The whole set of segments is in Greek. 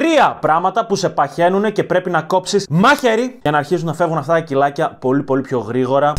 Τρία πράγματα που σε παχαίνουν και πρέπει να κόψεις μάχαιρι για να αρχίσουν να φεύγουν αυτά τα κιλάκια πολύ πολύ πιο γρήγορα.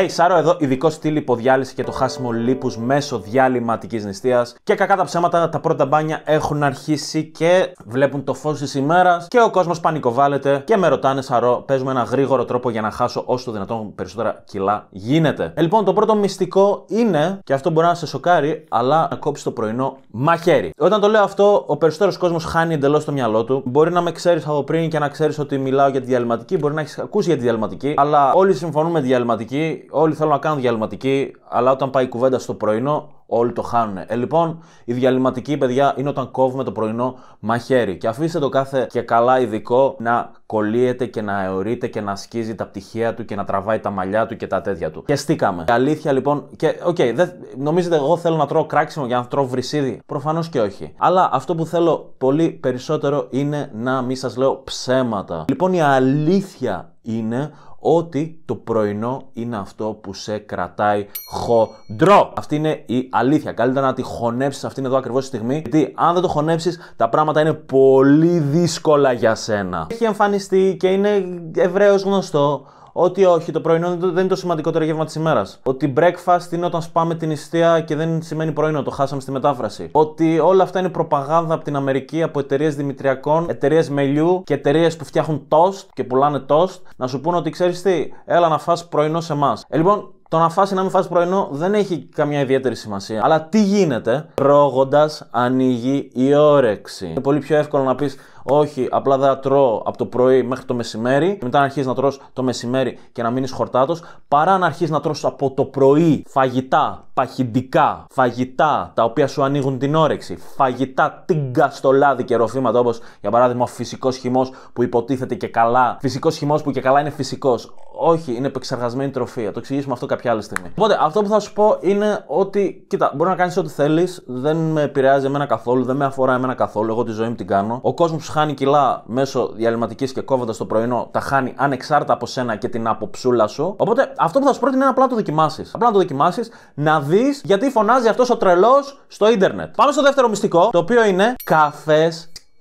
Hey, Σάρο εδώ, ειδικό στυλ υποδιάλυση και το χάσιμο λίπους μέσω διαλυματική νηστείας. Και κακά τα ψέματα, τα πρώτα μπάνια έχουν αρχίσει και βλέπουν το φως της ημέρας και ο κόσμος πανικοβάλλεται και με ρωτάνε Σαρό, παίζουμε ένα γρήγορο τρόπο για να χάσω όσο το δυνατόν περισσότερα κιλά γίνεται. Ε, λοιπόν, το πρώτο μυστικό είναι, και αυτό μπορεί να σε σοκάρει, αλλά να κόψεις το πρωινό μαχαίρι. Όταν το λέω αυτό, ο περισσότερος κόσμος χάνει εντελώς το μυαλό του. Μπορεί να με ξέρεις από πριν και να ξέρεις ότι μιλάω για τη διαλυματική, μπορεί να έχεις ακούσει για τη διαλυματική, αλλά όλοι συμφωνούμε με τη διαλυματική όλοι θέλουν να κάνουν διαλυματική, αλλά όταν πάει η κουβέντα στο πρωινό, όλοι το χάνουν. Ε, λοιπόν, η διαλυματική, παιδιά, είναι όταν κόβουμε το πρωινό μαχαίρι. Και αφήστε το κάθε και καλά ειδικό να κολλείεται και να αιωρείται και να ασκίζει τα πτυχία του και να τραβάει τα μαλλιά του και τα τέτοια του. Και στήκαμε. Η αλήθεια λοιπόν. Και οκ, okay, δεν... νομίζετε εγώ θέλω να τρώω κράξιμο για να τρώω βρυσίδι. Προφανώς και όχι. Αλλά αυτό που θέλω πολύ περισσότερο είναι να μην σας λέω ψέματα. Λοιπόν, η αλήθεια είναι ότι το πρωινό είναι αυτό που σε κρατάει χοντρό. Αυτή είναι η αλήθεια. Καλύτερα να τη χωνέψεις αυτήν εδώ ακριβώς τη στιγμή, γιατί αν δεν το χωνέψεις, τα πράγματα είναι πολύ δύσκολα για σένα. Έχει εμφανιστεί και είναι ευρέω γνωστό ότι όχι, το πρωινό δεν είναι το σημαντικότερο γεύμα της ημέρας. Ότι breakfast είναι όταν σπάμε την νηστεία και δεν σημαίνει πρωινό, το χάσαμε στη μετάφραση. Ότι όλα αυτά είναι προπαγάνδα από την Αμερική, από εταιρείες Δημητριακών, εταιρείες μελιού και εταιρείες που φτιάχνουν toast και πουλάνε toast, να σου πούνε ότι ξέρεις τι, έλα να φας πρωινό σε εμάς. Ε, λοιπόν, το να φάσει να μην φάσει πρωινό δεν έχει καμιά ιδιαίτερη σημασία. Αλλά τι γίνεται, πρόγοντα ανοίγει η όρεξη. Είναι πολύ πιο εύκολο να πεις όχι, απλά δεν τρώω από το πρωί μέχρι το μεσημέρι. και Μετά να αρχίσεις να τρως το μεσημέρι και να μείνεις χορτάτος, παρά να αρχίσεις να τρως από το πρωί φαγητά παχυντικά, φαγητά τα οποία σου ανοίγουν την όρεξη, φαγητά την στο λάδι και ροφήματα όπως για παράδειγμα φυσικός χυμός που υποτίθεται και καλά, φυσικός χυμός που και καλά είναι φυσικός. Όχι, είναι επεξεργασμένη τροφή. Θα το εξηγήσουμε αυτό κάποια άλλη στιγμή. Οπότε, αυτό που θα σου πω είναι ότι, κοίτα, μπορεί να κάνεις ό,τι θέλεις, δεν με επηρεάζει εμένα καθόλου, δεν με αφορά εμένα καθόλου. Εγώ τη ζωή μου την κάνω. Ο κόσμος χάνει κιλά μέσω διαλυματικής και κόβοντας το πρωινό, τα χάνει ανεξάρτητα από σένα και την αποψούλα σου. Οπότε αυτό που θα σου πρότεινε είναι απλά να το δοκιμάσεις. Απλά να το δοκιμάσεις, να δεις γιατί φωνάζει αυτός ο τρελός στο ίντερνετ. Πάμε στο δεύτερο μυστικό, το οποίο είναι καφές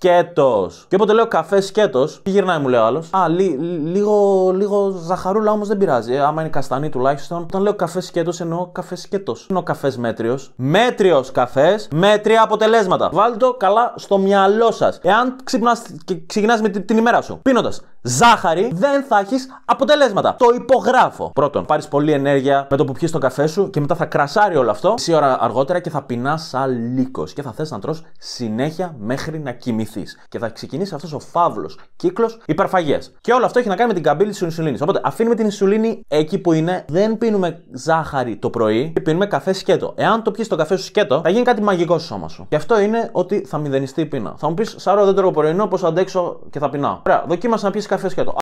σκέτος. Και όποτε λέω καφέ σκέτος, τι γυρνάει, μου λέει ο άλλος. Α, λίγο, λίγο ζαχαρούλα όμως δεν πειράζει. Ε, άμα είναι καστανή τουλάχιστον. Όταν λέω καφέ σκέτος, εννοώ καφέ σκέτος. ο καφές μέτριος. Μέτριος καφές, μέτρια αποτελέσματα. Βάλτε το καλά στο μυαλό σας. Εάν ξεκινάς με την ημέρα σου πίνοντας ζάχαρη, δεν θα έχεις αποτελέσματα. Το υπογράφω. Πρώτον, πάρεις πολλή ενέργεια με το που πιει τον καφέ σου και μετά θα κρασάρει όλο αυτό. Μισή ώρα αργότερα και θα πεινάς σαν λύκο και θα θες να τρως συνέχεια μέχρι να κοιμηθείς. Και θα ξεκινήσει αυτός ο φαύλος κύκλος υπερφαγέ. Και όλο αυτό έχει να κάνει με την καμπύλη της Ινσουλίνης. Οπότε αφήνουμε την Ινσουλίνη εκεί που είναι, δεν πίνουμε ζάχαρη το πρωί πίνουμε καφέ σκέτο. Εάν το πιεις το καφέ σου σκέτο, θα γίνει κάτι μαγικό στο σώμα σου. Και αυτό είναι ότι θα μηδενιστεί η πείνα. Θα μου πεις, σαρώ δεν τρώω πρωινό, πώς αντέξω και θα πεινάω. Ωραία, δοκίμασε να πιεις καφέ σκέτο.